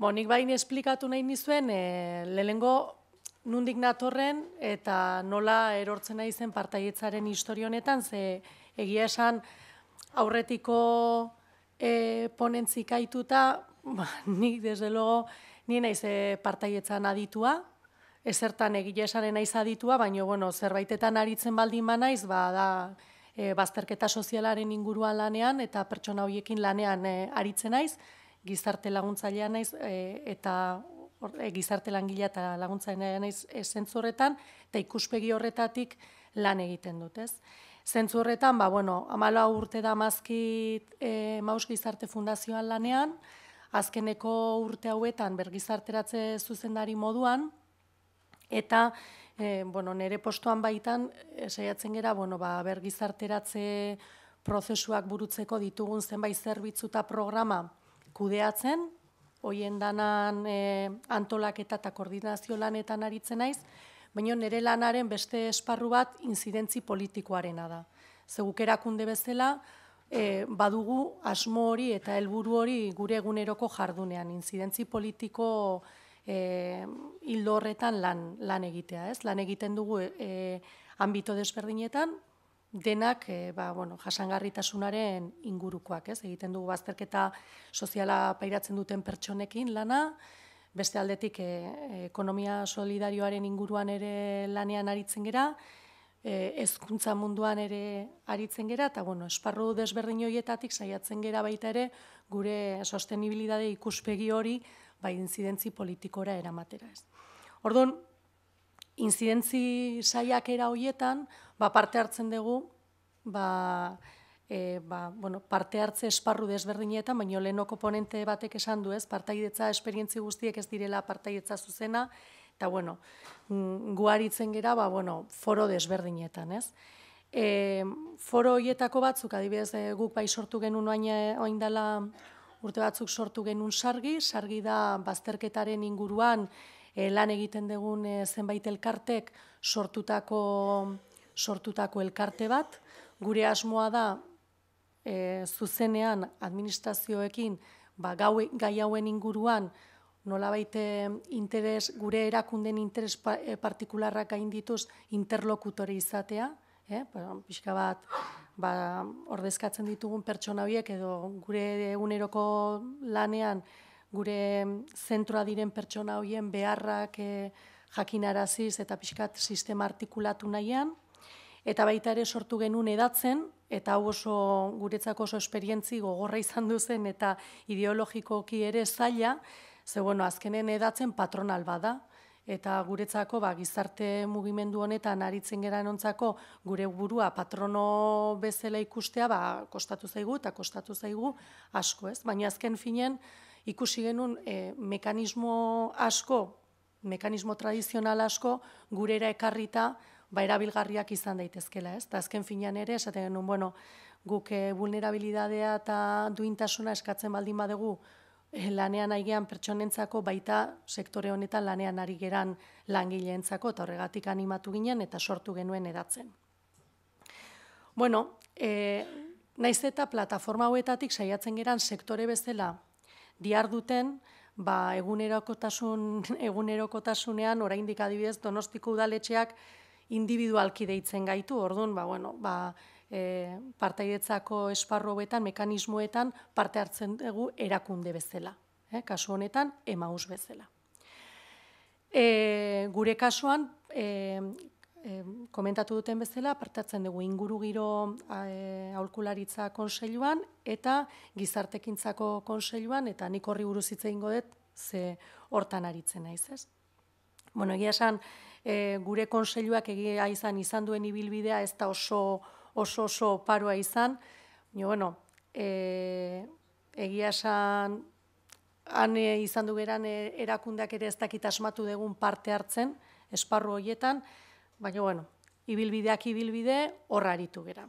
Bo, nik bain esplikatu nahi nizuen, e, lehenengo nundik natorren eta nola erortzen nahi zen partaietzaren historionetan, ze egia esan aurretiko e, eh, ponentzik aituta, ba, nik desde logo nien naiz eh, partaietzan aditua, ezertan egia esaren naiz aditua, baina bueno, zerbaitetan aritzen baldin ba naiz, ba da e, bazterketa sozialaren inguruan lanean eta pertsona hoiekin lanean e, aritzen naiz, gizarte laguntzailea naiz e, eta or, e, gizarte langilea eta laguntzailea naiz esentzu horretan eta ikuspegi horretatik lan egiten dut, ez? Zentzu horretan, ba, bueno, amaloa urte da mazkit e, Maus Gizarte Fundazioan lanean, azkeneko urte hauetan bergizarteratze zuzendari moduan, eta e, bueno, nere postuan baitan, e, saiatzen gera, bueno, ba, bergizarteratze prozesuak burutzeko ditugun zenbait zerbitzu eta programa kudeatzen, hoien danan eh, antolaketa eta koordinazio lanetan aritzen naiz, baina nire lanaren beste esparru bat inzidentzi politikoarena da. Zeguk erakunde bezala, eh, badugu asmo hori eta helburu hori gure eguneroko jardunean, inzidentzi politiko e, eh, hildo horretan lan, lan egitea. ez Lan egiten dugu e, ambito desberdinetan, denak e, ba, bueno, jasangarritasunaren ingurukoak, ez? Egiten dugu bazterketa soziala pairatzen duten pertsonekin lana, beste aldetik e, ekonomia solidarioaren inguruan ere lanean aritzen gera, e, eh, ezkuntza munduan ere aritzen gera, eta bueno, esparru desberdin horietatik saiatzen gera baita ere gure sostenibilidade ikuspegi hori ba, incidentzi politikora eramatera. Ez. Orduan, inzidentzi saiak era hoietan, ba, parte hartzen dugu, ba, e, ba, bueno, parte hartze esparru desberdinetan, baino lehenoko ponente batek esan du ez, partaidetza esperientzi guztiek ez direla partaidetza zuzena, eta bueno, mm, guaritzen gera, ba, bueno, foro desberdinetan, ez? E, foro hoietako batzuk, adibidez, e, guk bai sortu genuen oain, e, urte batzuk sortu genuen sargi, sargi da bazterketaren inguruan, e, lan egiten dugun eh, zenbait elkartek sortutako sortutako elkarte bat. Gure asmoa da eh, zuzenean administrazioekin ba, gau, gai hauen inguruan nolabait interes, gure erakunden interes partikularrak dituz interlokutore izatea, eh? Ba, pixka bat ba, ordezkatzen ditugun pertsona hauek edo gure eguneroko lanean gure zentroa diren pertsona hoien beharrak e, jakinaraziz eta pixkat sistema artikulatu nahian, eta baita ere sortu genuen edatzen, eta hau oso guretzako oso esperientzi gogorra izan duzen eta ideologikoki ere zaila, ze bueno, azkenen edatzen patronal bada, eta guretzako ba, gizarte mugimendu honetan aritzen gera nontzako gure burua patrono bezala ikustea ba, kostatu zaigu eta kostatu zaigu asko ez. Baina azken finen, ikusi genuen eh, mekanismo asko, mekanismo tradizional asko, gurera ekarrita, ba, erabilgarriak izan daitezkela, ez? Ta azken finean ere, esaten genuen, bueno, guk eh, vulnerabilidadea eta duintasuna eskatzen baldin badugu, e, lanean aigean pertsonentzako, baita sektore honetan lanean ari geran langileentzako, eta horregatik animatu ginen, eta sortu genuen eratzen. Bueno, e, naiz eta plataforma hauetatik saiatzen geran sektore bezala diar duten, ba, egunerokotasun, egunerokotasunean, oraindik adibidez, donostiko udaletxeak individualki deitzen gaitu, orduan, ba, bueno, ba, e, eh, partaidetzako esparro betan, mekanismoetan, parte hartzen dugu erakunde bezala. E, kasu honetan, emaus bezala. E, gure kasuan, e, e, komentatu duten bezala, partatzen dugu ingurugiro e, aholkularitza konseiluan eta gizartekintzako konseiluan eta nik horri buruz hitze dut ze hortan aritzen naiz, ez? Bueno, egia esan, e, gure konseiluak egia izan izan duen ibilbidea ez da oso oso, oso paroa izan. Ni bueno, e, egia esan han e, izan du beran e, erakundak ere ez dakit asmatu dugun parte hartzen esparru hoietan, baina bueno, ibilbideak ibilbide horra aritu gera.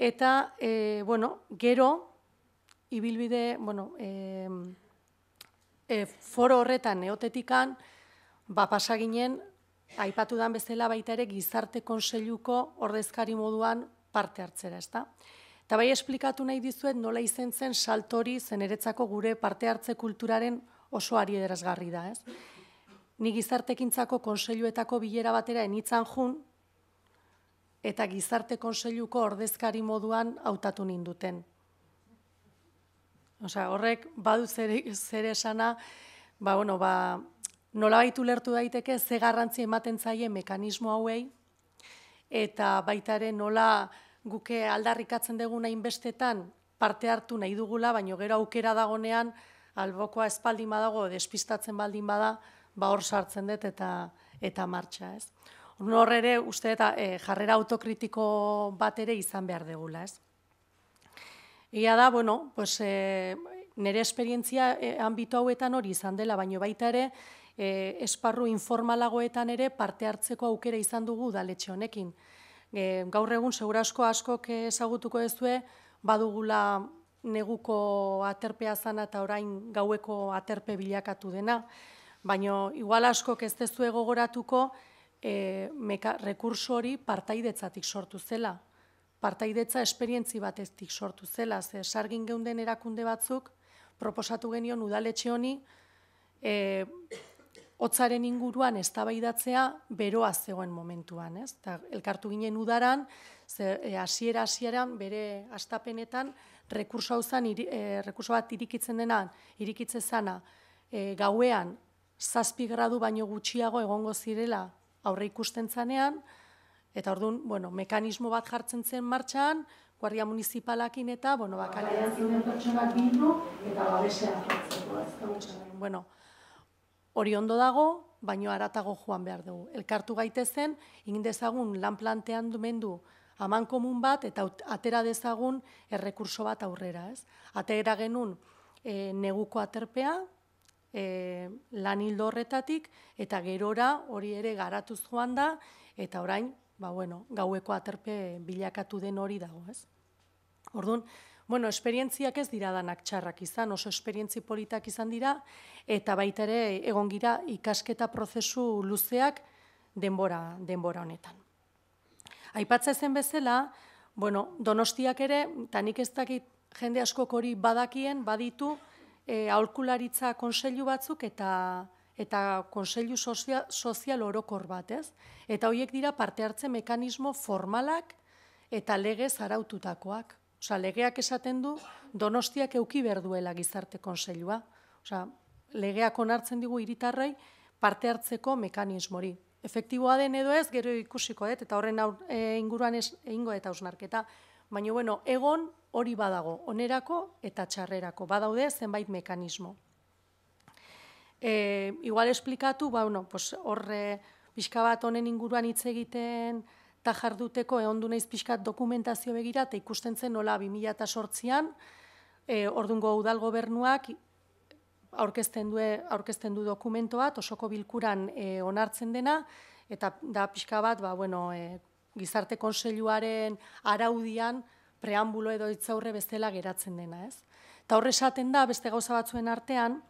Eta, e, bueno, gero, ibilbide, bueno, e, e, foro horretan, neotetikan, ba pasaginen, aipatu dan bezala baita ere, gizarte konseluko ordezkari moduan parte hartzera, ez da? Eta bai esplikatu nahi dizuet nola izen zen saltori zeneretzako gure parte hartze kulturaren oso ari da, ez? ni gizartekintzako konseiluetako bilera batera enitzan jun, eta gizarte konseiluko ordezkari moduan hautatu ninduten. Osea, horrek badu zere, zere ba, bueno, ba, nola baitu lertu daiteke, ze garrantzi ematen zaie mekanismo hauei, eta ere nola guke aldarrikatzen deguna inbestetan parte hartu nahi dugula, baino gero aukera dagonean, albokoa espaldin badago, despistatzen baldin bada, ba hor sartzen dut eta eta martxa, ez? Hor ere uste eta e, jarrera autokritiko bat ere izan behar degula, ez? Ia da, bueno, pues, e, nire esperientzia e, ambito hauetan hori izan dela, baino baita ere, e, esparru informalagoetan ere parte hartzeko aukera izan dugu daletxe honekin. E, gaur egun, segurasko askok ezagutuko due, badugula neguko aterpea zana eta orain gaueko aterpe bilakatu dena baino igual askok ez zu egogoratuko e, eh, meka, rekursu hori partaidetzatik sortu zela. Partaidetza esperientzi bateztik sortu zela, ze sargin geunden erakunde batzuk, proposatu genion udaletxe honi, e, hotzaren inguruan eztabaidatzea beroa zegoen momentuan, ez? Ta elkartu ginen udaran, ze eh, hasiera hasieran bere astapenetan rekursu, iri, rekurso bat irikitzen dena, irikitze zana, e, gauean zazpi gradu baino gutxiago egongo zirela aurre ikusten zanean, eta orduan bueno, mekanismo bat jartzen zen martxan, guardia municipalakin eta, bueno, bakalean zinen pertsonak bildu, eta jartzen ez da gutxan. Bueno, hori ondo dago, baino aratago joan behar dugu. Elkartu gaitezen, indezagun lan plantean du mendu, haman komun bat eta atera dezagun errekurso bat aurrera, ez? Atera genun eh, neguko aterpea, e, lan horretatik, eta gerora hori ere garatuz joan da, eta orain, ba bueno, gaueko aterpe bilakatu den hori dago, ez? Orduan, bueno, esperientziak ez dira danak txarrak izan, oso esperientzi politak izan dira, eta baita ere egon gira ikasketa prozesu luzeak denbora, denbora honetan. Aipatza zen bezala, bueno, donostiak ere, eta nik ez dakit jende askok hori badakien, baditu, e, aholkularitza konseilu batzuk eta eta konseilu sozial, sozial orokor ez, Eta hoiek dira parte hartze mekanismo formalak eta lege araututakoak. Osa, legeak esaten du donostiak euki berduela gizarte konseilua. Osa, legeak onartzen digu iritarrei parte hartzeko mekanismori. Efektiboa den edo ez, gero ikusikoet, eta horren aur, eh, inguruan ez, egingo eta usnarketa. Baina, bueno, egon hori badago, onerako eta txarrerako, badaude zenbait mekanismo. E, igual esplikatu, ba, bueno, pues, horre, pixka bat honen inguruan hitz egiten, eta jarduteko egon naiz pixkat dokumentazio begira, eta ikusten zen nola 2008an, e, ordungo udal gobernuak aurkezten, due, aurkezten du dokumento bat, osoko bilkuran e, onartzen dena, eta da pixka bat, ba, bueno, e, gizarte konseluaren araudian, preambulo edo itza bestela geratzen dena, ez? Eta horre esaten da, beste gauza batzuen artean,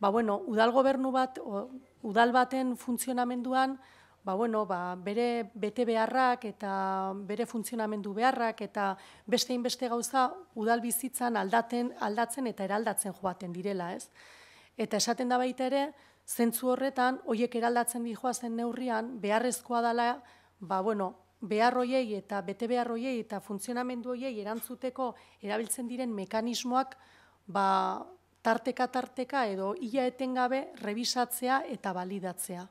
ba bueno, udal gobernu bat, o, udal baten funtzionamenduan, ba bueno, ba, bere bete beharrak eta bere funtzionamendu beharrak eta beste inbeste gauza udal bizitzan aldaten, aldatzen eta eraldatzen joaten direla, ez? Eta esaten da baita ere, zentzu horretan, hoiek eraldatzen dihoazen neurrian, beharrezkoa dala, ba bueno, beharroiei eta bete beharroiei eta funtzionamendu hoiei erantzuteko erabiltzen diren mekanismoak ba, tarteka tarteka edo ia etengabe revisatzea eta validatzea.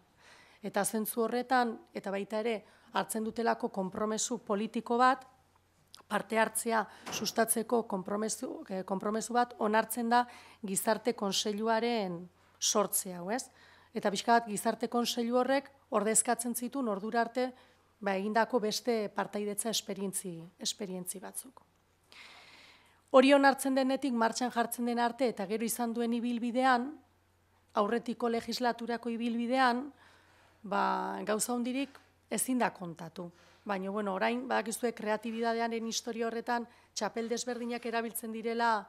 Eta zentzu horretan eta baita ere hartzen dutelako konpromesu politiko bat parte hartzea sustatzeko konpromesu, eh, konpromesu bat onartzen da gizarte konseiluaren sortzea, ez? Eta bizka bat gizarte konseilu horrek ordezkatzen zituen ordura arte ba, egindako beste partaidetza esperientzi, esperientzi batzuk. Hori onartzen denetik martxan jartzen den arte eta gero izan duen ibilbidean, aurretiko legislaturako ibilbidean, ba, gauza hondirik ezin da kontatu. Baina, bueno, orain, badakizue, kreatibidadearen historia horretan, txapel desberdinak erabiltzen direla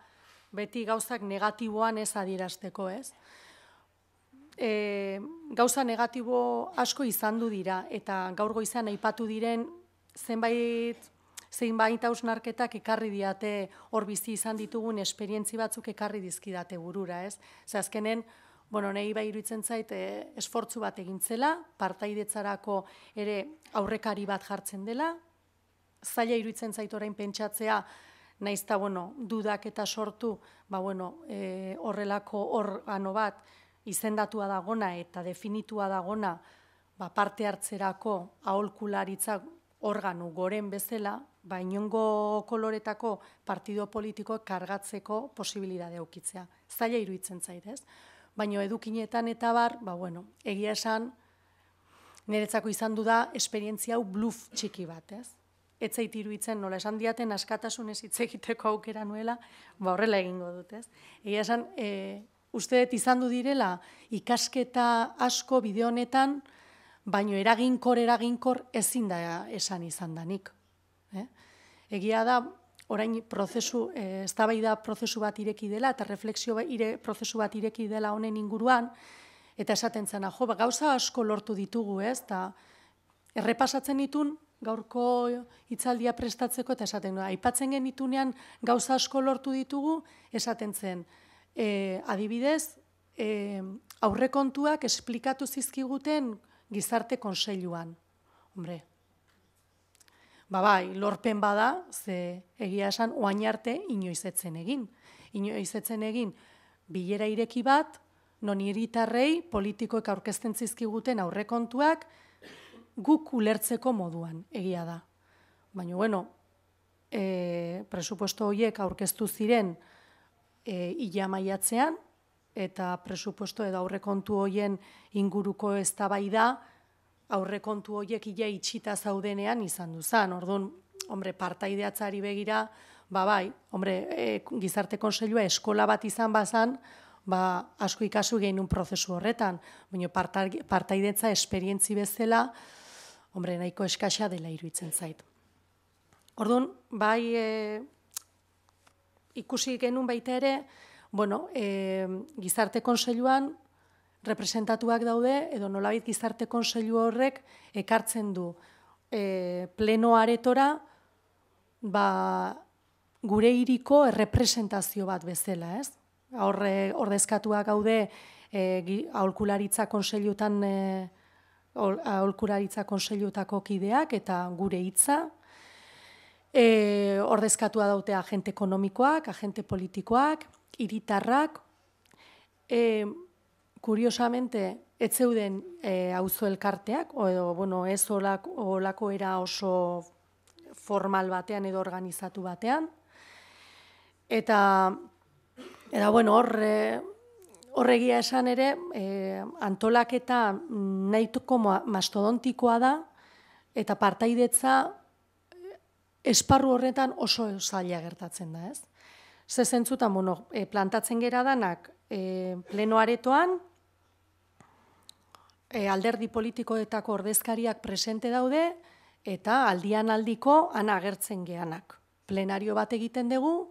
beti gauzak negatiboan ez adierazteko, ez? e, gauza negatibo asko izan du dira, eta gaur goizan aipatu diren zenbait zeinbait hausnarketak ekarri diate hor bizi izan ditugun esperientzi batzuk ekarri dizkidate burura, ez? Ze azkenen, bueno, nahi bai iruditzen zait, e, esfortzu bat egintzela, partaidetzarako ere aurrekari bat jartzen dela, zaila iruditzen zait orain pentsatzea, naiz bueno, dudak eta sortu, ba, bueno, eh horrelako organo bat, izendatua dagona eta definitua dagona ba parte hartzerako aholkularitza organu goren bezala, ba inongo koloretako partido politiko kargatzeko posibilitatea ukitzea. Zaila iruitzen zaidez, ez? Baino edukinetan eta bar, ba bueno, egia esan niretzako izan du da esperientzia hau bluf txiki bat, ez? Etzait iruitzen nola esan diaten askatasunez hitz egiteko aukera nuela, ba horrela egingo dut, ez? Egia esan, e, uste dut izan du direla ikasketa asko bide honetan, baino eraginkor eraginkor ezin da esan izan danik. Eh? Egia da, orain prozesu, eh, ez da prozesu bat ireki dela, eta refleksio ba, ire, prozesu bat ireki dela honen inguruan, eta esaten zena, jo, ba, gauza asko lortu ditugu, ez, eta errepasatzen ditun, gaurko hitzaldia prestatzeko eta esaten aipatzen genitunean gauza asko lortu ditugu esaten zen eh, adibidez, eh, aurrekontuak esplikatu zizkiguten gizarte konseiluan. Hombre, ba bai, lorpen bada, ze egia esan, oain arte inoizetzen egin. Inoizetzen egin, bilera ireki bat, non iritarrei politikoek aurkezten zizkiguten aurrekontuak guk ulertzeko moduan, egia da. Baina, bueno, e, presupuesto horiek aurkeztu ziren, e, maiatzean, eta presupuesto edo aurrekontu hoien inguruko eztabaida aurrekontu hoiek ia itxita zaudenean izan du Orduan, hombre, partaideatzari begira, ba bai, hombre, e, gizarte konselua eskola bat izan bazan, ba, asko ikasu gehin un prozesu horretan, baina partaidetza esperientzi bezala, hombre, nahiko eskaxa dela iruitzen zait. Orduan, bai, e, ikusi genun baita ere, bueno, e, gizarte konseiluan representatuak daude, edo nolabit gizarte konseilu horrek ekartzen du e, eh, pleno aretora, ba, gure iriko errepresentazio bat bezala, ez? Horre, ordezkatuak gaude, e, aholkularitza konseilutan, e, aholkularitza konseilutako kideak, eta gure hitza e, ordezkatua daute agente ekonomikoak, agente politikoak, hiritarrak e, kuriosamente, ez zeuden eh, auzo elkarteak, o, edo, bueno, ez olako, era oso formal batean edo organizatu batean, eta, eta bueno, horre, Horregia esan ere, e, antolaketa nahi tuko mastodontikoa da, eta partaidetza esparru horretan oso zaila gertatzen da, ez? Ze bueno, e, plantatzen gera danak e, pleno aretoan, e, alderdi politikoetako ordezkariak presente daude, eta aldian aldiko anagertzen geanak. Plenario bat egiten dugu,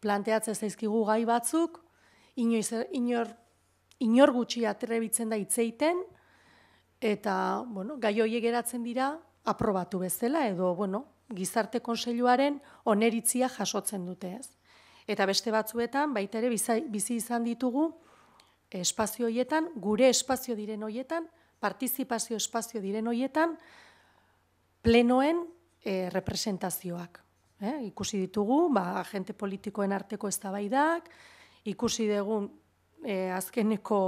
planteatzen zaizkigu gai batzuk, inoiz, inor, inor gutxi atrebitzen da itzeiten, eta, bueno, gai hoi geratzen dira, aprobatu bezala, edo, bueno, gizarte konseiluaren oneritzia jasotzen dute, ez? Eta beste batzuetan baita ere bizi izan ditugu espazio hoietan, gure espazio diren hoietan, partizipazio espazio diren hoietan plenoen e, representazioak, e, Ikusi ditugu, ba agente politikoen arteko eztabaidak, ikusi dugu e, azkeneko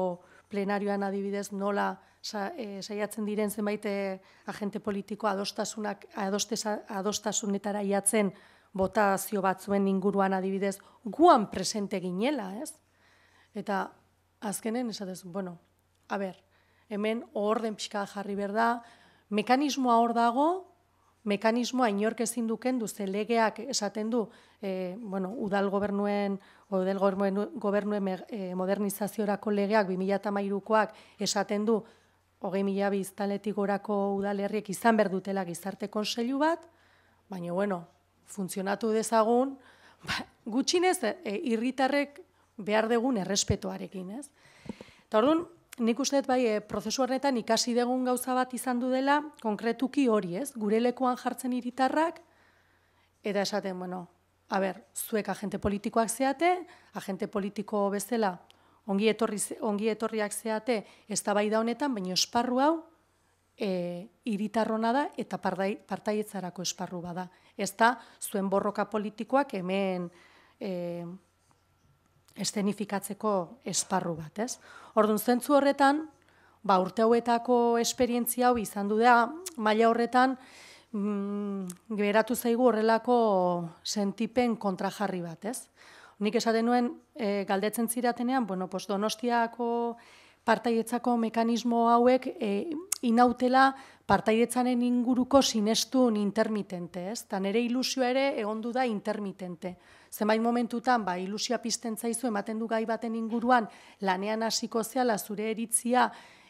plenarioan adibidez nola sa, eh, saiatzen diren zenbait eh, agente politiko adostasunak adosteza, adostasunetara iatzen botazio batzuen inguruan adibidez guan presente ginela, ez? Eta azkenen esatez, bueno, a ber, hemen orden pixka jarri berda mekanismoa hor dago, mekanismoa inork ezin duken du legeak esaten du, e, bueno, udal gobernuen gobernuen gobernu modernizaziorako legeak 2013koak esaten du hogei mila biztanetik gorako udalerriek izan behar dutela gizarte konseilu bat, baina, bueno, funtzionatu dezagun, ba, gutxinez, e, irritarrek behar degun errespetoarekin. ez? Eta hor nik uste bai, e, prozesu horretan ikasi degun gauza bat izan du dela, konkretuki hori, ez? Gure lekuan jartzen iritarrak, eta esaten, bueno, a ber, zuek agente politikoak zeate, agente politiko bezala ongi, etorri, ongi etorriak zeate ez da bai daunetan, baina esparru hau e, eh, iritarrona da eta partai, partaietzarako esparru bada. Ez da, zuen borroka politikoak hemen e, eh, estenifikatzeko esparru bat, ez? Orduan, zentzu horretan, ba, urte hauetako esperientzia hau izan du da, maila horretan, mm, geratu zaigu horrelako sentipen kontrajarri bat, ez? Nik esaten nuen, eh, galdetzen ziratenean, bueno, pos, donostiako partaidetzako mekanismo hauek e, inautela partaidetzaren inguruko sinestu intermitente, ez? Tan ere ilusio ere egondu da intermitente. Zenbait momentutan, ba, ilusioa pizten zaizu, ematen du gai baten inguruan, lanean hasiko zeala, zure eritzia,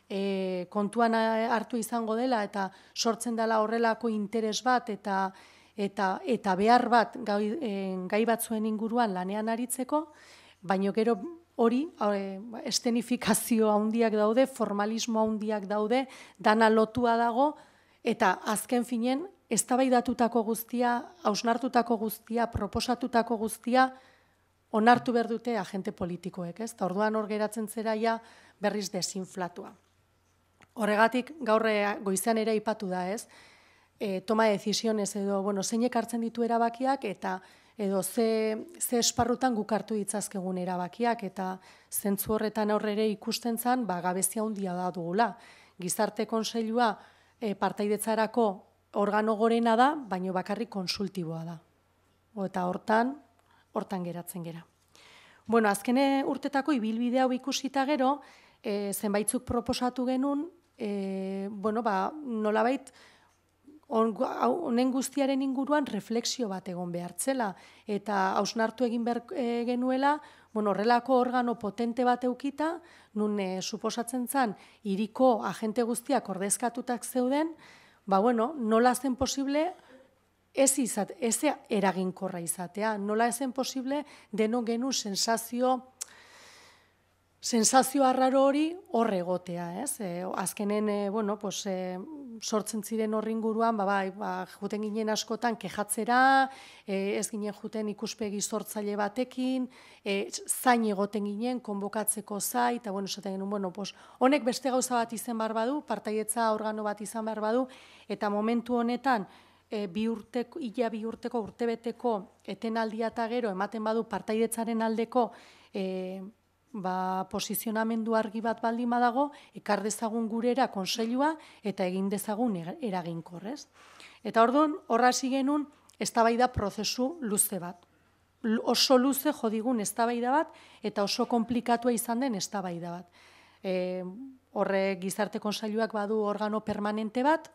e, kontuan hartu izango dela, eta sortzen dela horrelako interes bat, eta eta, eta behar bat eh, gai, batzuen inguruan lanean aritzeko, baino gero hori eh, ba, estenifikazio handiak daude, formalismo handiak daude, dana lotua dago, eta azken finen, eztabaidatutako guztia, hausnartutako guztia, proposatutako guztia, onartu behar dute agente politikoek, ez? Ta orduan hor geratzen zera berriz desinflatua. Horregatik gaur eh, goizean ere aipatu da, ez? e, toma de decisiones edo, bueno, zein ekartzen ditu erabakiak eta edo ze, ze esparrutan gukartu ditzazkegun erabakiak eta zentzu horretan aurrere ikusten zan, ba, gabezia hundia da dugula. Gizarte konseilua e, eh, partaidetzarako organo gorena da, baino bakarrik konsultiboa da. O, eta hortan, hortan geratzen gera. Bueno, azkene urtetako ibilbidea hau ikusita gero, e, zenbaitzuk proposatu genun, e, bueno, ba, nolabait honen guztiaren inguruan refleksio bat egon behartzela eta hausnartu egin behar eh, genuela bueno, horrelako organo potente bat eukita, nun e, suposatzen zan, iriko agente guztiak ordezkatutak zeuden, ba bueno, nola zen posible ez izat, ez eraginkorra izatea, nola zen posible denon genu sensazio sensazio arraro hori horregotea, ez? E, azkenen, bueno, pues, sortzen ziren horri inguruan, ba bai, ba joten ginen askotan kejatzera, e, ez ginen joten ikuspegi sortzaile batekin, e, zain egoten ginen konbokatzeko zai, eta bueno, esaten genuen, bueno, pues honek beste gauza bat izen behar badu, partaietza organo bat izan behar badu eta momentu honetan E, bi urteko, ia bi urteko, urtebeteko etenaldia eta gero, ematen badu partaidetzaren aldeko e, ba, posizionamendu argi bat baldin badago, ekar dezagun gurera konseilua eta egin dezagun e, eraginkorrez. Eta orduan, horra genuen, eztabaida prozesu luze bat. Oso luze jodigun eztabaida bat eta oso komplikatua izan den eztabaida bat. E, horre gizarte konseluak badu organo permanente bat,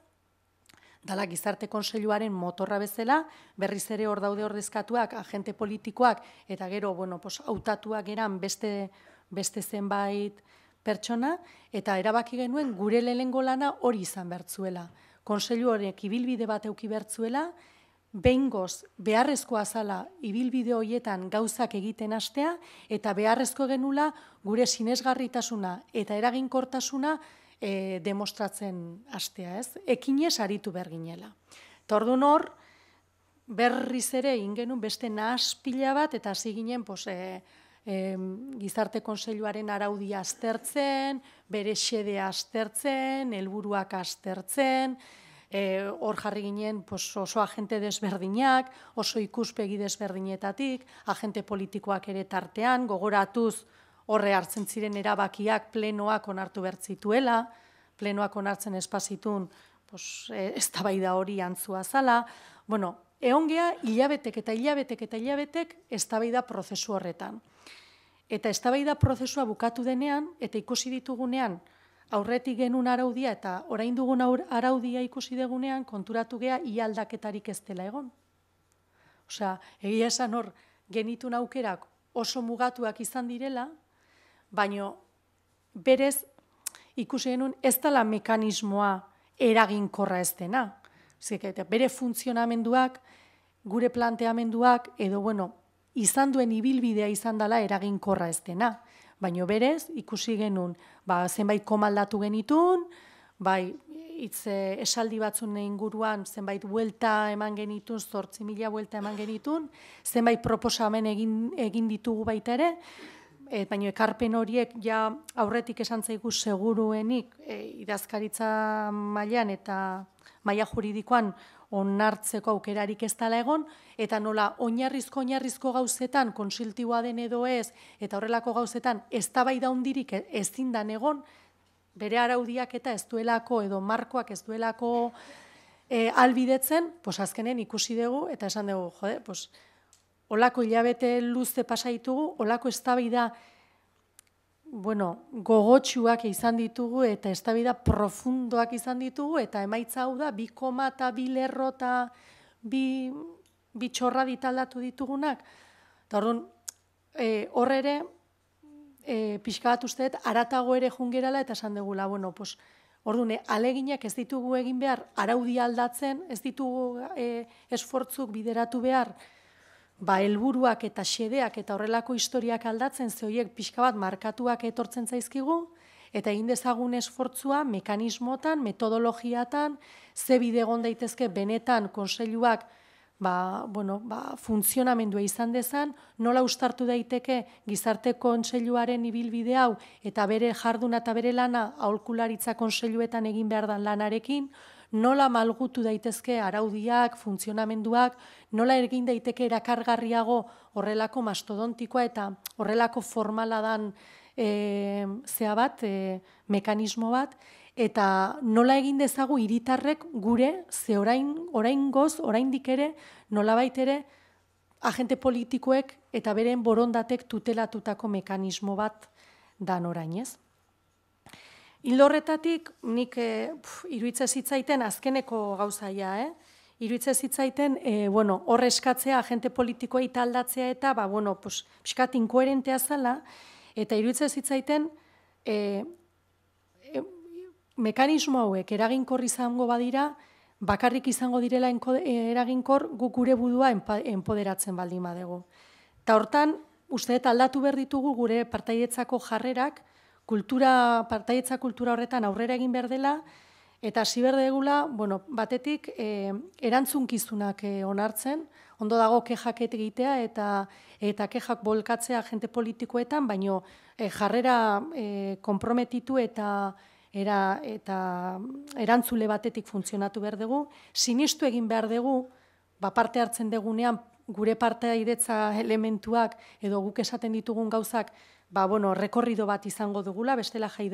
dala gizarte kontseiluaren motorra bezala, berriz ere hor daude ordezkatuak, agente politikoak, eta gero, bueno, pos, autatuak eran beste, beste zenbait pertsona, eta erabaki genuen gure lehenengo lana hori izan bertzuela. Kontseilu horiek ibilbide bat euki bertzuela, beingoz, beharrezkoa zala ibilbide hoietan gauzak egiten astea, eta beharrezko genula gure sinesgarritasuna eta eraginkortasuna e, demostratzen astea, ez? Ekinez aritu berginela. Tordun hor, berriz ere ingenun beste nahaspila bat, eta hasi ginen, pos, e, eh, e, gizarte kontseiluaren araudi aztertzen, bere xede aztertzen, helburuak aztertzen, e, hor jarri ginen pos, oso agente desberdinak, oso ikuspegi desberdinetatik, agente politikoak ere tartean, gogoratuz, horre hartzen ziren erabakiak plenoak onartu bertzituela, plenoak onartzen espazitun pos, ez e, hori antzua zala, bueno, geha hilabetek eta hilabetek eta hilabetek ez prozesu horretan. Eta ez prozesua bukatu denean eta ikusi ditugunean aurretik genun araudia eta orain dugun araudia ikusi degunean konturatu gea ialdaketarik ez dela egon. Osea, egia esan hor genitun aukerak oso mugatuak izan direla, baino berez ikusi genuen ez dela mekanismoa eraginkorra ez dena. bere funtzionamenduak, gure planteamenduak, edo bueno, izan duen ibilbidea izan dela eraginkorra ez dena. Baino berez, ikusi genuen, ba, zenbait komaldatu genitun, bai, itze esaldi batzun inguruan zenbait buelta eman genitun, zortzi mila buelta eman genitun, zenbait proposamen egin, egin ditugu baita ere, Et, eh, baina ekarpen horiek ja aurretik esan zaigu seguruenik eh, idazkaritza mailean eta maila juridikoan onartzeko aukerarik ez dala egon, eta nola oinarrizko oinarrizko gauzetan, konsiltiua den edo ez, eta horrelako gauzetan, ez da bai daundirik ez egon, bere araudiak eta ez duelako edo markoak ez duelako e, eh, albidetzen, pues azkenen ikusi dugu, eta esan dugu, jode, pues olako hilabete luze pasa ditugu, olako estabida bueno, gogotsuak izan ditugu eta estabida profundoak izan ditugu eta emaitza hau da bi koma eta bi lerro eta bi, ditaldatu ditugunak. Eta horren e, horre ere, e, pixka bat usteet, aratago ere jungerala eta esan degula, bueno, pos, Orduan, e, aleginak ez ditugu egin behar, araudi aldatzen, ez ditugu e, esfortzuk bideratu behar, ba helburuak eta xedeak eta horrelako historiak aldatzen ze horiek pixka bat markatuak etortzen zaizkigu eta egin dezagun esfortzua mekanismotan, metodologiatan, ze bide egon daitezke benetan konseiluak ba bueno, ba funtzionamendua izan dezan, nola ustartu daiteke gizarte kontseiluaren ibilbide hau eta bere jarduna eta bere lana aholkularitza konseiluetan egin behar dan lanarekin, nola malgutu daitezke araudiak, funtzionamenduak, nola egin daiteke erakargarriago horrelako mastodontikoa eta horrelako formala dan e, zea bat, e, mekanismo bat, eta nola egin dezagu hiritarrek gure ze orain oraindik ere nolabait ere agente politikoek eta beren borondatek tutelatutako mekanismo bat dan orain, ez? Ilorretatik nik e, eh, iruitze zitzaiten azkeneko gauzaia, eh? Iruitze zitzaiten, e, bueno, eskatzea agente politikoei taldatzea eta ba bueno, pues pixkat inkoherentea zala eta iruitze zitzaiten e, e, mekanismo hauek eraginkor izango badira, bakarrik izango direla eraginkor guk gure budua enpoderatzen baldin badego. Ta hortan, usteet eta aldatu behar ditugu gure partaidetzako jarrerak, kultura, partaietza kultura horretan aurrera egin behar dela, eta ziberdegula, egula, bueno, batetik eh, erantzunkizunak e, onartzen, ondo dago kejak egitea eta eta kejak bolkatzea jente politikoetan, baino eh, jarrera e, komprometitu eta era, eta erantzule batetik funtzionatu behar dugu, sinistu egin behar dugu, ba parte hartzen degunean gure parte elementuak edo guk esaten ditugun gauzak ba, bueno, rekorrido bat izango dugula, bestela jai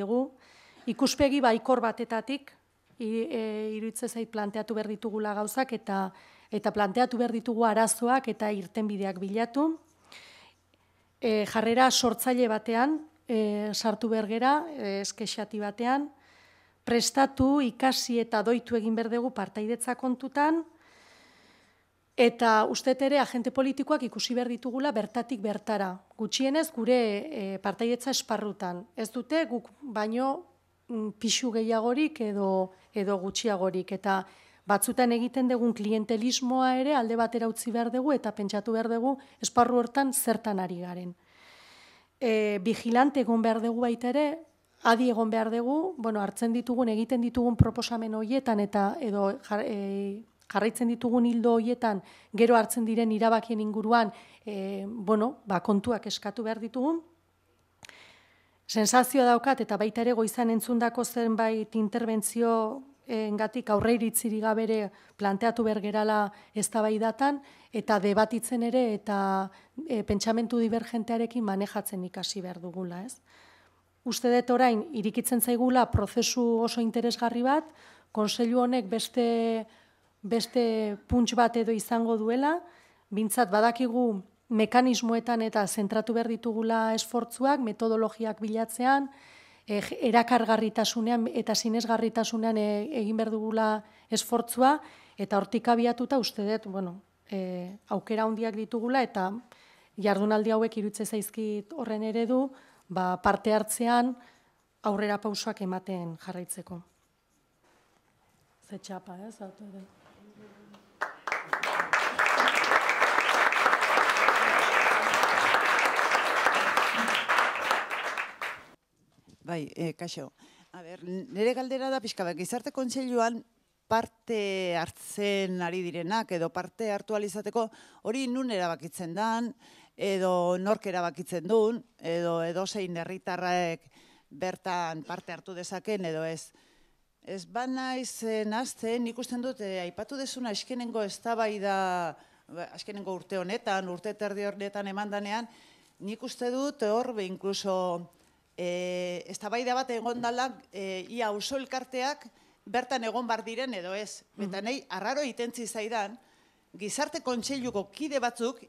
ikuspegi baikor batetatik, e, iruditzen zait planteatu behar ditugula gauzak, eta eta planteatu behar ditugu arazoak eta irtenbideak bilatu. E, jarrera sortzaile batean, e, sartu bergera, e, eskexati batean, prestatu, ikasi eta doitu egin berdegu partaidetza kontutan, Eta uste ere agente politikoak ikusi behar ditugula bertatik bertara. Gutxienez gure e, esparrutan. Ez dute guk baino mm, pixu gehiagorik edo, edo gutxiagorik. Eta batzutan egiten dugun klientelismoa ere alde batera utzi behar dugu eta pentsatu behar dugu esparru hortan zertan ari garen. E, vigilante egon behar dugu baita ere, adi egon behar dugu, bueno, hartzen ditugun, egiten ditugun proposamen hoietan eta edo e, jarraitzen ditugun hildo hoietan gero hartzen diren irabakien inguruan, e, bueno, ba, kontuak eskatu behar ditugun. Sensazioa daukat eta baita ere goizan entzundako zenbait interbentzio eh, engatik aurre iritziri planteatu bergerala ez da datan, eta debatitzen ere eta e, eh, pentsamentu divergentearekin manejatzen ikasi behar dugula. Ez? Uste dut orain, irikitzen zaigula prozesu oso interesgarri bat, konselu honek beste beste puntx bat edo izango duela, bintzat badakigu mekanismoetan eta zentratu behar ditugula esfortzuak, metodologiak bilatzean, eh, erakargarritasunean eta zinezgarritasunean eh, egin behar dugula esfortzua, eta hortik abiatuta uste dut, bueno, eh, aukera hondiak ditugula, eta jardunaldi hauek irutze zaizkit horren eredu, ba parte hartzean aurrera pausoak ematen jarraitzeko. Zetxapa, eh? Bai, e, eh, kaso. A ber, nire galdera da pixka bat, gizarte kontseiluan parte hartzen ari direnak edo parte hartu alizateko hori nun erabakitzen dan edo nork erabakitzen duen edo edo zein herritarraek bertan parte hartu dezaken edo ez. Ez eh, eh, ba naiz nazten ikusten dut aipatu dezuna eskenengo eztabaida askenengo urte honetan, urte terdi horretan eman danean, nik uste dut hor, inkluso, eh, eztabaida bat egon mm. dala e, ia oso elkarteak bertan egon bar diren edo ez. Mm-hmm. Eta nahi, arraro itentzi zaidan, gizarte kontseiluko kide batzuk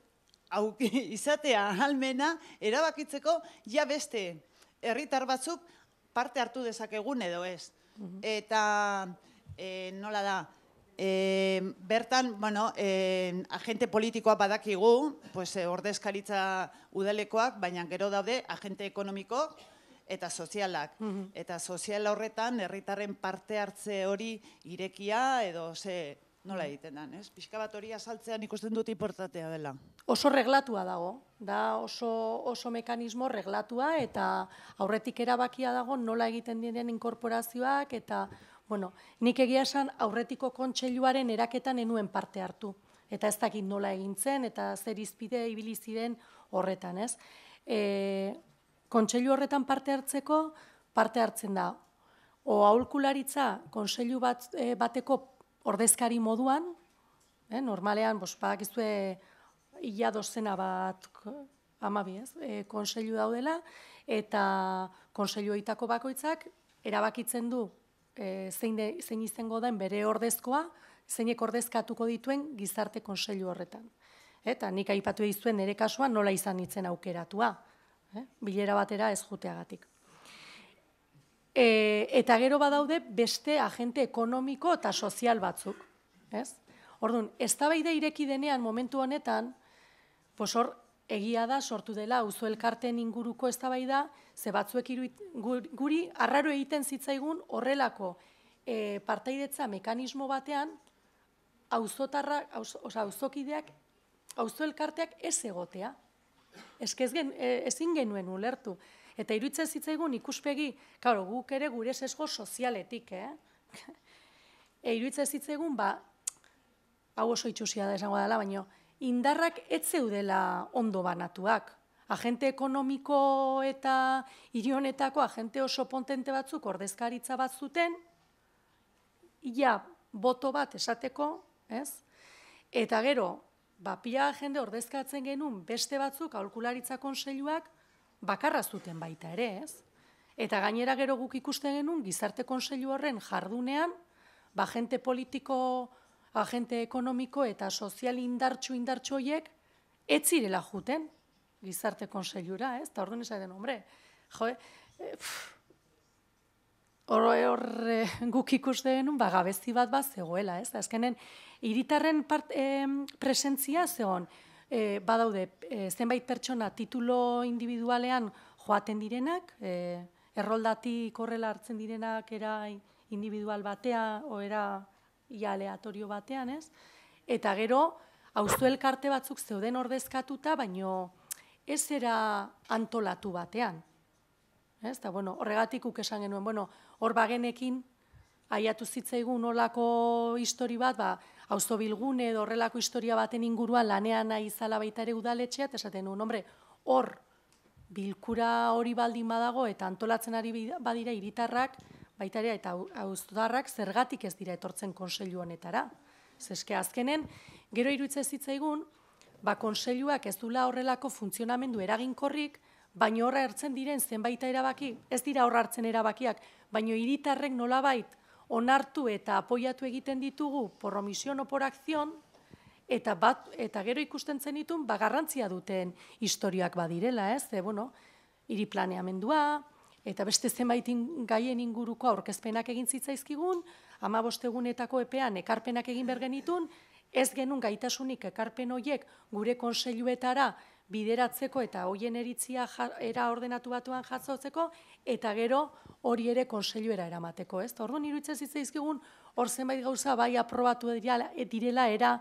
izatea almena erabakitzeko ja beste herritar batzuk parte hartu dezakegun edo ez. Mm-hmm. Eta e, nola da, e, bertan, bueno, agente politikoa badakigu, pues, orde ordezkaritza udalekoak, baina gero daude agente ekonomiko, eta sozialak. Mm-hmm. Eta sozial horretan, herritarren parte hartze hori irekia edo ze nola mm-hmm. egiten den, ez? Pixka bat hori azaltzean ikusten dut importatea dela. Oso reglatua dago, da oso, oso mekanismo reglatua eta aurretik erabakia dago nola egiten diren inkorporazioak eta, bueno, nik egia esan aurretiko kontseiluaren eraketan enuen parte hartu. Eta ez dakit nola egintzen eta zer izpide ibili ziren horretan, ez? E, kontseilu horretan parte hartzeko, parte hartzen da. O aholkularitza kontseilu bat, eh, bateko ordezkari moduan, e, normalean, bos, badak iztue, bat, amabi ez, e, kontseilu daudela, eta kontseilu eitako bakoitzak, erabakitzen du, zein, de, zein izten den bere ordezkoa, zeinek ordezkatuko dituen gizarte kontseilu horretan. Eta nik aipatu dizuen nire kasuan nola izan itzen aukeratua. Eh? bilera batera ez juteagatik. E, eta gero badaude beste agente ekonomiko eta sozial batzuk. Ez? Orduan, ez da ireki denean momentu honetan, pos hor, egia da sortu dela auzoelkarten elkarten inguruko eztabaida ze batzuek guri arraro egiten zitzaigun horrelako e, partaidetza mekanismo batean auzokideak auzo elkarteak ez egotea Ez, ez e, ezin genuen ulertu. Eta iruditzen zitzaigun ikuspegi, karo, guk ere gure sesgo sozialetik, eh? E, iruditzen zitzaigun, ba, hau oso itxusia da esango dela, baino, indarrak ez zeudela ondo banatuak. Agente ekonomiko eta irionetako agente oso potente batzuk ordezkaritza bat zuten, ia boto bat esateko, ez? Eta gero, bapia jende ordezkatzen genuen beste batzuk aholkularitza konseiluak bakarra zuten baita ere, ez? Eta gainera gero guk ikusten genuen gizarte konseilu horren jardunean, ba jente politiko, agente ekonomiko eta sozial indartxu indartxu hoiek ez zirela juten gizarte konseilura, ez? Eta orduan den hombre, joe, e, eh, hor guk ikus denun, bagabezi bat bat zegoela, ez? Azkenen, iritarren part, e, presentzia zegoen, e, badaude, e, zenbait pertsona titulo individualean joaten direnak, e, erroldati korrela hartzen direnak, era individual batea, oera ialeatorio batean, ez? Eta gero, hauztu elkarte batzuk zeuden ordezkatuta, baino ez era antolatu batean. Ez bueno, horregatik uk esan genuen, bueno, hor bagenekin aiatu zitzaigu nolako histori bat, ba, auzo bilgune edo horrelako historia baten inguruan lanean nahi zala baita ere udaletxea ta esaten nuen, hombre, hor bilkura hori baldin badago eta antolatzen ari badira hiritarrak baita ere eta auzodarrak zergatik ez dira etortzen kontseilu honetara. Zeske azkenen, gero iruitze zitzaigun, ba kontseiluak ez dula horrelako funtzionamendu eraginkorrik, baina horra hartzen diren zenbaita erabaki, ez dira horra hartzen erabakiak, baina hiritarrek nolabait onartu eta apoiatu egiten ditugu porromisiono, porakzion, eta, eta gero ikusten zen ditun, bagarrantzia duten historioak badirela, ez? Ze, bueno, hiri planeamendua, eta beste zenbait gaien inguruko aurkezpenak egin zitzaizkigun, ama bostegunetako epean ekarpenak egin bergen ditun, ez genun gaitasunik ekarpen horiek gure konseiluetara bideratzeko eta hoien eritzia era ordenatu batuan jatzotzeko eta gero hori ere konseiluera eramateko, ez? Orduan iruditzen zitzaizkigun hor zenbait gauza bai aprobatu direla, e, era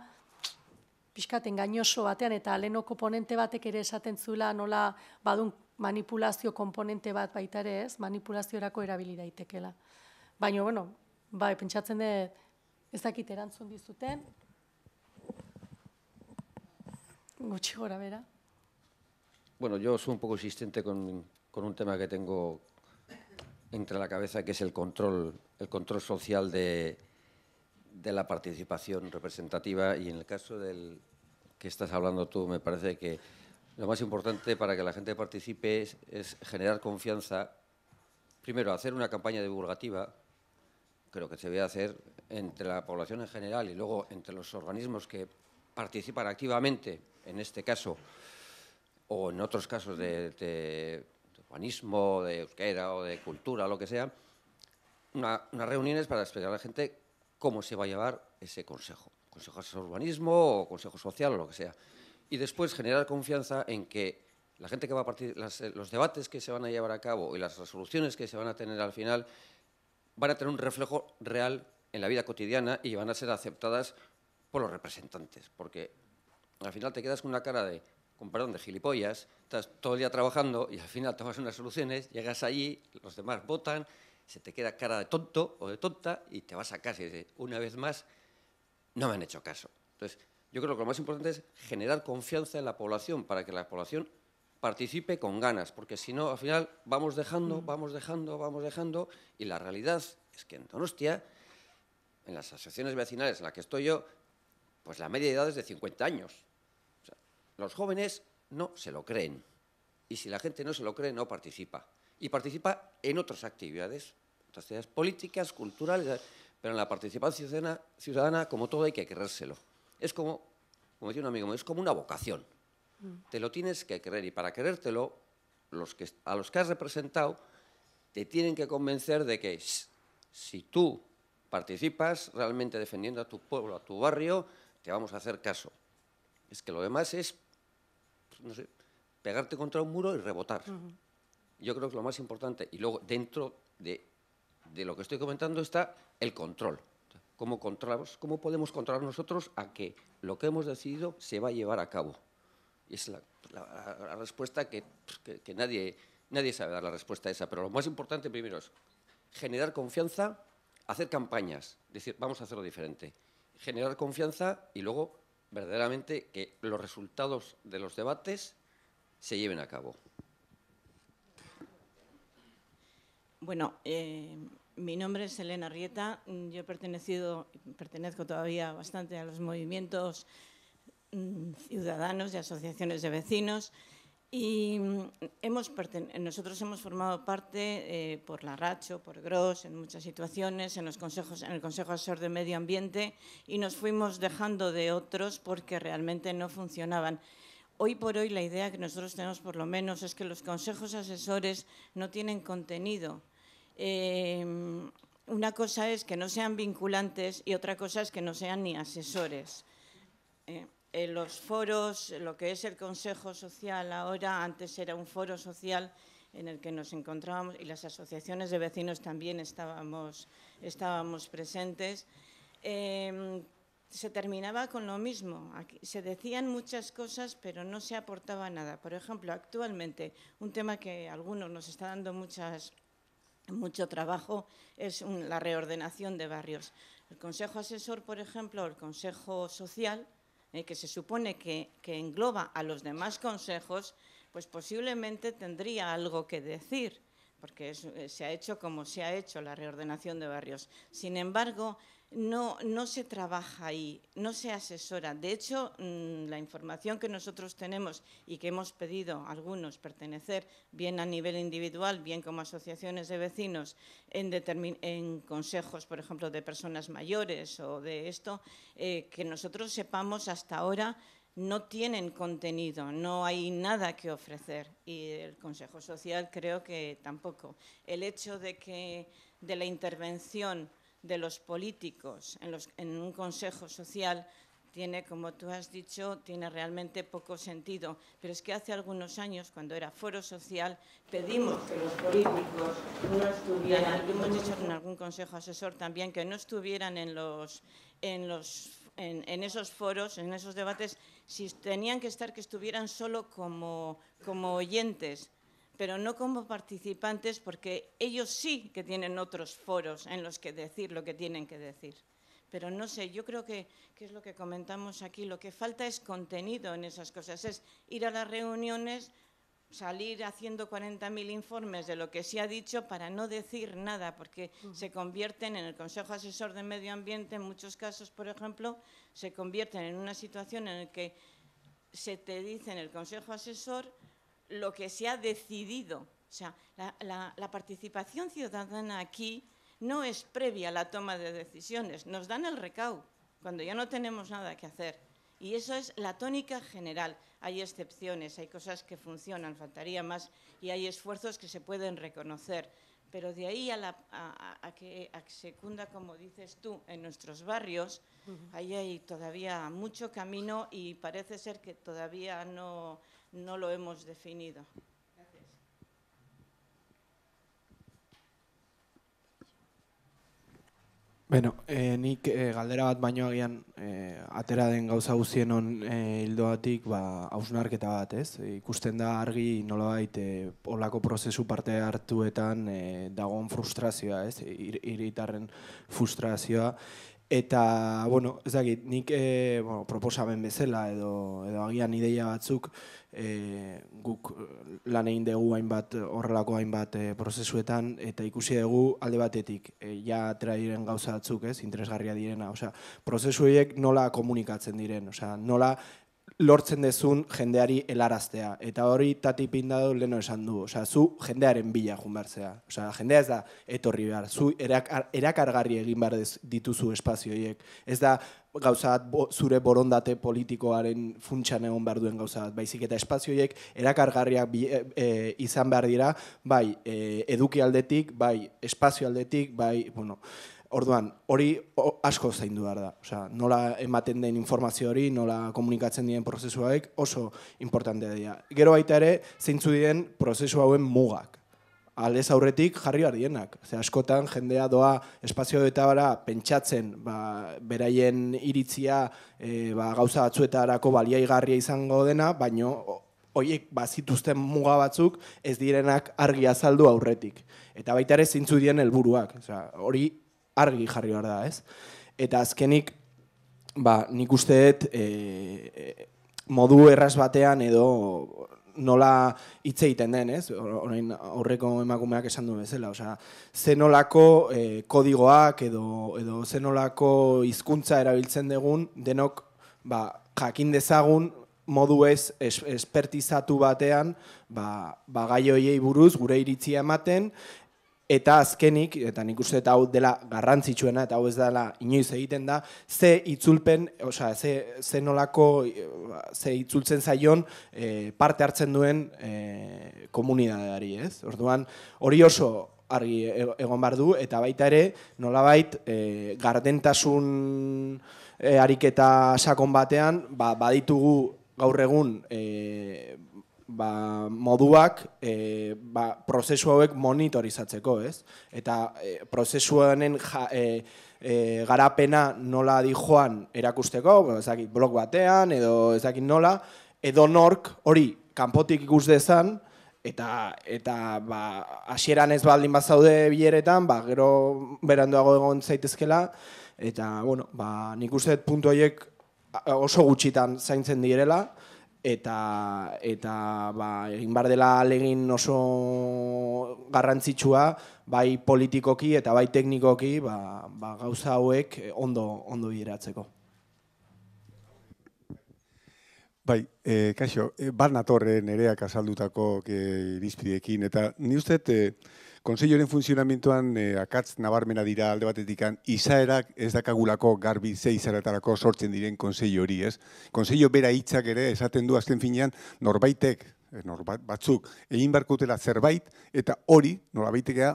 pixkaten gainoso batean eta leno komponente batek ere esaten zuela nola badun manipulazio komponente bat baita ere, ez? Manipulaziorako erabili daitekela. Baina, bueno, bai, pentsatzen de ez erantzun dizuten. Gutxi gora bera. Bueno, yo soy un poco insistente con, un tema que tengo entre la cabeza, que es el control, el control social de, la participación representativa. Y en el caso del que estás hablando tú, me parece que lo más importante para que la gente participe es, es generar confianza. Primero, hacer una campaña divulgativa, creo que se debe hacer entre la población en general y luego entre los organismos que participan activamente, en este caso, o en otros casos de, urbanismo, de euskera o de cultura, lo que sea, unas reuniones para explicar a la gente cómo se va a llevar ese consejo. Consejo de urbanismo o consejo social o lo que sea. Y después generar confianza en que la gente que va a partir, los debates que se van a llevar a cabo y las resoluciones que se van a tener al final van a tener un reflejo real en la vida cotidiana y van a ser aceptadas por los representantes. Porque al final te quedas con una cara de con perdón, de gilipollas, estás todo el día trabajando y al final tomas unas soluciones, llegas allí, los demás votan, se te queda cara de tonto o de tonta y te vas a casa y dices, una vez más, no me han hecho caso. Entonces, yo creo que lo más importante es generar confianza en la población para que la población participe con ganas, porque si no, al final vamos dejando, mm. vamos dejando, vamos dejando, y la realidad es que en Donostia, en las asociaciones vecinales en las que estoy yo, pues la media de edad es de 50 años. Los jóvenes no se lo creen. Y si la gente no se lo cree, no participa. Y participa en otras actividades, otras actividades políticas, culturales, pero en la participación ciudadana, como todo, hay que creérselo. Es como, como decía un amigo es como una vocación. Te lo tienes que creer y para querértelo, a los que has representado, te tienen que convencer de que si tú participas realmente defendiendo a tu pueblo, a tu barrio, te vamos a hacer caso. Es que lo demás es pegarte contra un muro y rebotar. Yo creo que lo más importante. Y luego, dentro de, lo que estoy comentando está el control. ¿Cómo, controlamos, ¿Cómo podemos controlar nosotros a que lo que hemos decidido se va a llevar a cabo? Y es la, respuesta que, nadie, nadie sabe dar la respuesta a esa. Pero lo más importante primero es generar confianza, hacer campañas, decir, vamos a hacerlo diferente. Generar confianza y luego verdaderamente que los resultados de los debates se lleven a cabo. Bueno, eh, mi nombre es Elena Rieta. Yo he pertenecido, pertenezco todavía bastante a los movimientos mm, ciudadanos y asociaciones de vecinos. Y mm, hemos nosotros hemos formado parte eh, por la Racho, por Gross, en muchas situaciones, en, los consejos, en el Consejo Asesor de Medio Ambiente, y nos fuimos dejando de otros porque realmente no funcionaban. Hoy por hoy la idea que nosotros tenemos por lo menos es que los consejos asesores no tienen contenido. Em, una cosa es que no sean vinculantes y otra cosa es que no sean ni asesores. Eh, los foros, lo que es el Consejo Social ahora, antes era un foro social en el que nos encontrábamos y las asociaciones de vecinos también estábamos, presentes, em, se terminaba con lo mismo. se decían muchas cosas, pero no se aportaba nada. Por ejemplo, actualmente, un tema que a algunos nos está dando mucho trabajo es la reordenación de barrios. El Consejo Asesor, por ejemplo, el Consejo Social, eh, que se supone que, engloba a los demás consejos, pues posiblemente tendría algo que decir, porque eh, se ha hecho como se ha hecho la reordenación de barrios. Sin embargo, no, no se trabaja ahí, no se asesora. De hecho, mm, la información que nosotros tenemos y que hemos pedido algunos pertenecer, bien a nivel individual, bien como asociaciones de vecinos, en, consejos, por ejemplo, de personas mayores o de esto, eh, que nosotros sepamos hasta ahora no tienen contenido, no hay nada que ofrecer y el Consejo Social creo que tampoco. El hecho de que de la intervención de los políticos en, un consejo social tiene, como tú has dicho, tiene realmente poco sentido. Pero es que hace algunos años, cuando era foro social, pedimos que los políticos no estuvieran, y hemos dicho en algún consejo asesor también, que no estuvieran en los... En los esos foros, en esos debates, si tenían que estar, que estuvieran solo como, como oyentes, pero no como participantes porque ellos sí que tienen otros foros en los que decir lo que tienen que decir. Pero no sé, yo creo que, es lo que comentamos aquí, lo que falta es contenido en esas cosas, es ir a las reuniones, salir haciendo 40.000 informes de lo que se ha dicho para no decir nada, porque mm. se convierten en el Consejo Asesor de Medio Ambiente, en muchos casos, por ejemplo, se convierten en una situación en la que se te dice en el Consejo Asesor lo que se ha decidido. O sea, la, participación ciudadana aquí no es previa a la toma de decisiones, nos dan el recau cuando ya no tenemos nada que hacer. Y eso es la tónica general. Hay excepciones, hay cosas que funcionan, faltaría más, y hay esfuerzos que se pueden reconocer. Pero de ahí a, a, que, se cunda, como dices tú, en nuestros barrios, ahí hay todavía mucho camino y parece ser que todavía no, no lo hemos definido. Bueno, eh, nik eh, galdera bat baino agian eh, atera den gauza guztien on eh, ildoatik ba ausnarketa bat, ez? Ikusten da argi nolabait eh olako prozesu parte hartuetan eh, dagoen frustrazioa, ez? Hiritarren frustrazioa eta bueno, ezagik, nik eh bueno, proposamen bezala edo edo agian ideia batzuk e, guk eh, lan egin dugu hainbat eh, horrelako hainbat prozesuetan eta ikusi dugu alde batetik e, ja atera diren gauza batzuk, ez, interesgarria direna, osea, prozesu hauek nola komunikatzen diren, osea, nola lortzen dezun jendeari helaraztea, Eta hori tati pindadu leno esan du. osea, zu jendearen bila junbertzea. osea, jendea ez da etorri behar. Zu erakargarri egin behar dituzu espazioiek. Ez da, gauzat bo, zure borondate politikoaren funtsan egon behar duen gauzat. Baizik eta espazioiek erakargarriak e, e, izan behar dira, bai e, eduki aldetik, bai espazio aldetik, bai, bueno, Orduan, hori asko zaindu behar da. Osea, nola ematen den informazio hori, nola komunikatzen dien prozesuaek oso importantea dira. Gero baita ere, zeintzu diren prozesu hauen mugak alez aurretik jarri behar dienak. Ze askotan jendea doa espazio eta bara pentsatzen, ba, beraien iritzia e, ba, gauza batzuetarako baliaigarria izango dena, baino hoiek bazituzten muga batzuk ez direnak argi azaldu aurretik. Eta baita ere zintzu dien helburuak, hori argi jarri behar da, ez? Eta azkenik, ba, nik usteet, e, e, modu erraz batean edo nola hitz egiten den, ez? Orain aurreko emakumeak esan du bezala, osea, ze nolako eh, kodigoak edo edo ze nolako hizkuntza erabiltzen dugun denok ba, jakin dezagun modu ez espertizatu batean ba, ba gai horiei buruz gure iritzia ematen eta azkenik, eta nik uste eta hau dela garrantzitsuena, eta hau ez dela inoiz egiten da, ze itzulpen, oza, ze, ze nolako, ze itzultzen zaion eh, parte hartzen duen e, eh, komunidadari, ez? Orduan, hori oso argi e, egon bardu, eta baita ere, nolabait, e, gardentasun e, ariketa sakon batean, ba, baditugu gaur egun, e, ba, moduak e, ba, prozesu hauek monitorizatzeko, ez? Eta e, prozesu honen eh, garapena nola di erakusteko, ezakit blog batean edo ezakit nola, edo nork hori kanpotik ikus dezan, eta eta ba hasieran ez baldin bazaude bileretan ba gero beranduago egon zaitezkela eta bueno ba nik uste dut puntu horiek oso gutxitan zaintzen direla eta eta ba egin bar dela alegin oso garrantzitsua bai politikoki eta bai teknikoki ba, ba gauza hauek ondo ondo bideratzeko Bai, e, kaixo, e, eh, bar natorren ereak azaldutako e, eh, irizpidekin, eta ni uste, e, Konseilloren funtzionamentoan e, eh, akatz nabarmena dira alde batetik an, izaerak ez dakagulako garbi zei sortzen diren konseillo hori, ez? Konseillo bera hitzak ere, esaten du azten finean, norbaitek, eh, norbat, batzuk, egin barkutela zerbait, eta hori, norbaitekea,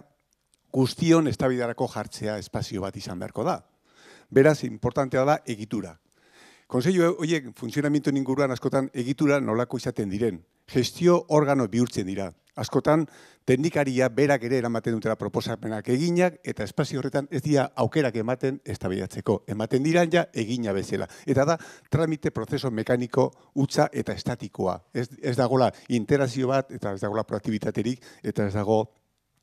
guztion estabidarako jartzea espazio bat izan beharko da. Beraz, importantea da, egitura. Konseillo horiek funtzionamentu ninguruan askotan egitura nolako izaten diren gestio organo bihurtzen dira. Askotan, teknikaria berak ere eramaten dutela proposamenak eginak, eta espazio horretan ez dira aukerak ematen ez Ematen dira ja egina bezala. Eta da, tramite prozeso mekaniko utza eta estatikoa. Ez, ez dagola interazio bat, eta ez dagola proaktibitaterik, eta ez dago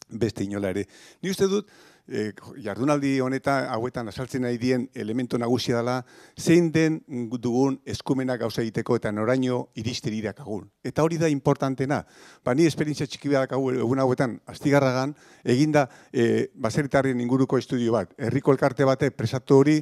beste inola ere. Ni uste dut, e, jardunaldi honetan hauetan azaltzen nahi dien elementu nagusia dela, zein den dugun eskumenak gauza egiteko eta noraino iristen irakagun. Eta hori da importantena. Ba, ni esperientzia txiki behar egun hauetan astigarragan, eginda da, e, bazeritarrien inguruko estudio bat. Herriko elkarte bate presatu hori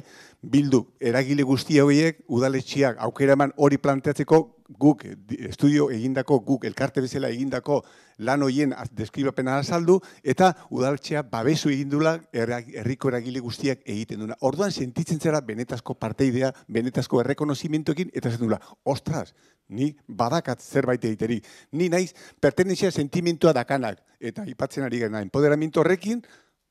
bildu eragile guzti hauek udaletxiak aukera eman hori planteatzeko guk estudio egindako guk elkarte bezala egindako lan hoien deskribapena azaldu eta udaltzea babesu egindula herriko eragile guztiak egiten duna. Orduan sentitzen zera benetazko parteidea, benetazko errekonozimentoekin eta zen ostras, ni badakat zerbait egiteri, ni naiz pertenentzia sentimentua dakanak eta ipatzen ari gana empoderamiento horrekin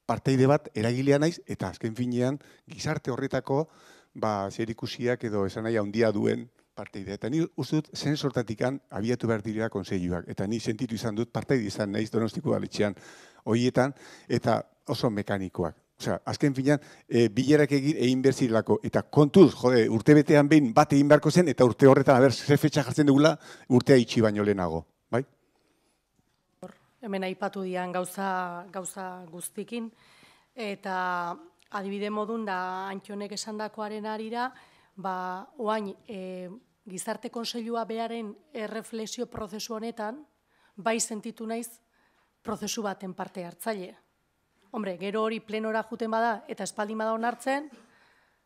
parteide bat eragilea naiz eta azken finean gizarte horretako ba, zer ikusiak edo esan nahi handia duen partidea. Eta ni uzut zen sortatik abiatu behar direla konseiluak. Eta ni sentitu izan dut partidea izan naiz donostiko galitxean hoietan eta oso mekanikoak. Osea, azken finan e, eh, bilerak egin egin berzirelako. Eta kontuz, jode, urte betean behin bat egin beharko zen, eta urte horretan, aber, ze jartzen dugula, urtea itxi baino lehenago. Bai? Hemen aipatu dian gauza, gauza guztikin. Eta adibide modun da antxonek esan dakoaren arira, ba, oain, e, eh, gizarte konseilua beharen erreflexio prozesu honetan, bai sentitu naiz prozesu baten parte hartzaile. Hombre, gero hori plenora juten bada eta espaldimada bada onartzen,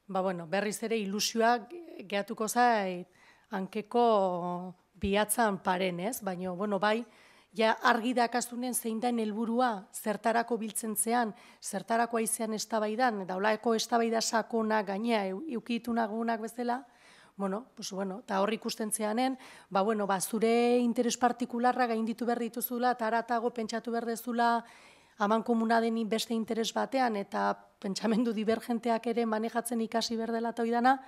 ba bueno, berriz ere ilusioak gehatuko zait hankeko bihatzan paren, ez? Baina, bueno, bai, ja argi dakazunen zein da helburua zertarako biltzen zean, zertarako aizean estabaidan, daulaeko estabaidasako sakona gainea eukitunagunak bezala, Bueno, pues bueno, eta hor ikusten zeanen, ba, bueno, ba, zure interes partikularra gainditu behar dituzula, eta aratago pentsatu behar dezula, aman komuna beste interes batean, eta pentsamendu divergenteak ere manejatzen ikasi ber dela toidana,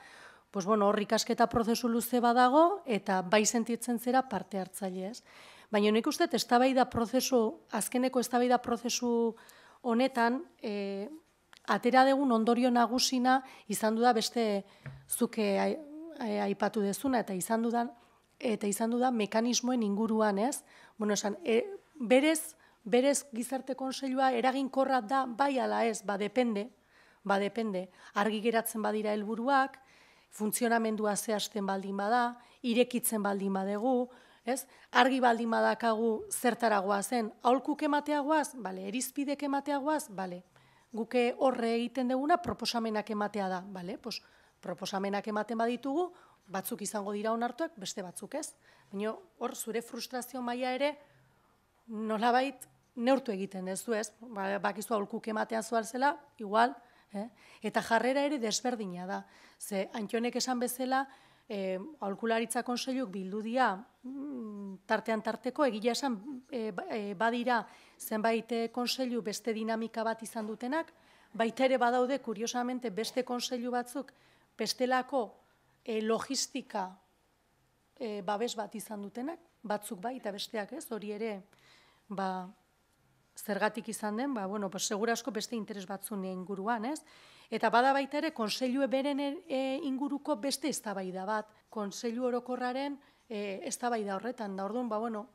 pues bueno, hor ikasketa prozesu luze badago, eta bai sentitzen zera parte hartzaile ez. Baina nik uste, ez prozesu, azkeneko ez prozesu honetan, e, atera degun ondorio nagusina izan du da beste zuke e, aipatu dezuna eta izan dudan eta izan da mekanismoen inguruan, ez? Bueno, esan, e, berez, berez gizarte konseilua eraginkorra da bai ala ez, ba depende, ba depende. Argi geratzen badira helburuak, funtzionamendua zehazten baldin bada, irekitzen baldin badegu, ez? Argi baldin badakagu zertaragoa zen, aholkuk emateagoaz, bale, erizpidek emateagoaz, bale. Guke horre egiten deguna proposamenak ematea da, bale? Pues, proposamenak ematen baditugu, batzuk izango dira onartuak, beste batzuk ez. Baina hor, zure frustrazio maila ere, nolabait neurtu egiten ez du ez, ba, bakizu aholkuk ematea zuar zela, igual, eh? eta jarrera ere desberdina da. Ze, antionek esan bezala, e, eh, konseliuk bildu dia, mm, tartean tarteko, egia esan, eh, ba, badira, zenbait konseilu beste dinamika bat izan dutenak, baita ere badaude, kuriosamente, beste konseilu batzuk, bestelako e, logistika e, babes bat izan dutenak, batzuk bai eta besteak ez, hori ere ba, zergatik izan den, ba, bueno, pues, asko beste interes batzun inguruan, ez? Eta bada baita ere, konseilu beren e, inguruko beste eztabaida bat, konseilu orokorraren e, eztabaida horretan, da orduan, ba, bueno,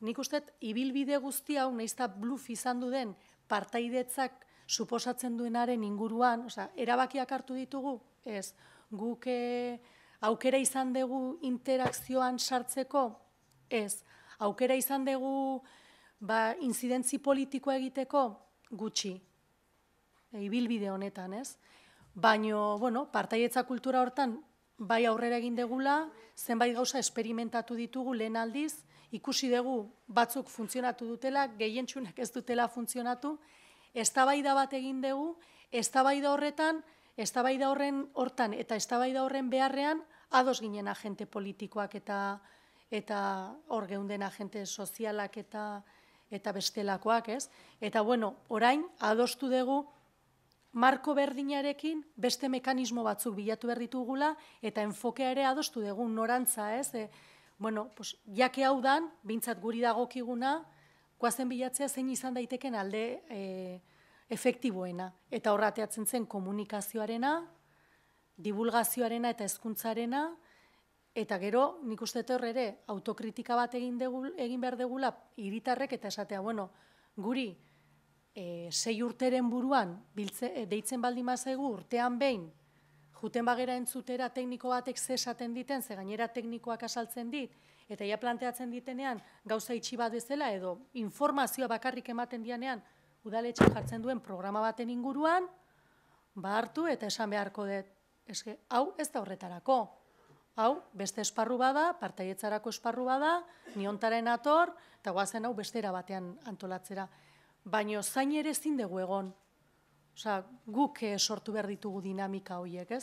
nik uste, ibilbide guzti hau, nahizta bluf izan du den, partaidetzak suposatzen duenaren inguruan, oza, erabakiak hartu ditugu, ez, guk eh, aukera izan dugu interakzioan sartzeko, ez, aukera izan dugu ba, incidentzi politikoa egiteko gutxi, eh, ibilbide honetan, ez? Baino, bueno, partaietza kultura hortan, bai aurrera egin degula, zenbait gauza esperimentatu ditugu lehen aldiz, ikusi dugu batzuk funtzionatu dutela, gehientsunak ez dutela funtzionatu, eztabaida bat egin dugu, eztabaida horretan, Eztabaida horren hortan eta eztabaida horren beharrean ados ginen agente politikoak eta eta hor geunden agente sozialak eta eta bestelakoak, ez? Eta bueno, orain adostu dugu marko berdinarekin beste mekanismo batzuk bilatu ber ditugula eta enfokea ere adostu dugu norantza, ez? E, bueno, pues hau haudan, beintzat guri dagokiguna, koazen bilatzea zein izan daiteken alde eh efektiboena. Eta horrateatzen zen komunikazioarena, divulgazioarena eta hezkuntzarena, eta gero nik uste horre ere autokritika bat egin, degul, egin behar degula iritarrek eta esatea, bueno, guri e, sei urteren buruan biltze, eh, deitzen baldin mazegu urtean behin juten bagera entzutera tekniko batek zesaten diten, ze gainera teknikoak asaltzen dit, eta ia planteatzen ditenean gauza itxi bat bezala edo informazioa bakarrik ematen dianean, udaletxe jartzen duen programa baten inguruan, ba hartu eta esan beharko dut, eske, hau ez da horretarako. Hau, beste esparru bada, partaietzarako esparru bada, niontaren ator, eta guazen hau bestera batean antolatzera. Baina zain ere ezin egon. Osa, guk eh, sortu behar ditugu dinamika horiek, ez?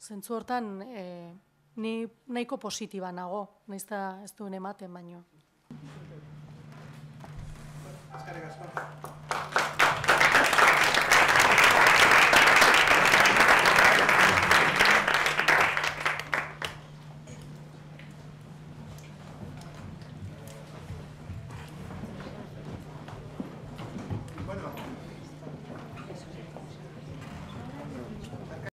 Zentzu hortan, eh, ni nahiko positiba nago, nahizta ez duen ematen baino. お疲れがします。